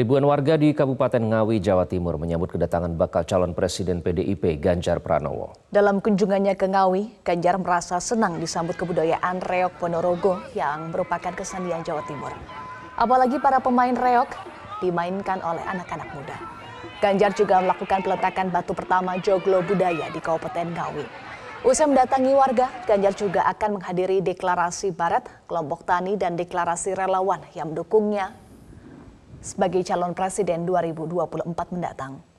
Ribuan warga di Kabupaten Ngawi, Jawa Timur menyambut kedatangan bakal calon presiden PDIP Ganjar Pranowo. Dalam kunjungannya ke Ngawi, Ganjar merasa senang disambut kebudayaan Reok Ponorogo yang merupakan kesenian Jawa Timur. Apalagi para pemain reok dimainkan oleh anak-anak muda. Ganjar juga melakukan peletakan batu pertama Joglo Budaya di Kabupaten Ngawi. Usai mendatangi warga, Ganjar juga akan menghadiri deklarasi Barat, kelompok tani, dan deklarasi relawan yang mendukungnya sebagai calon presiden 2024 mendatang.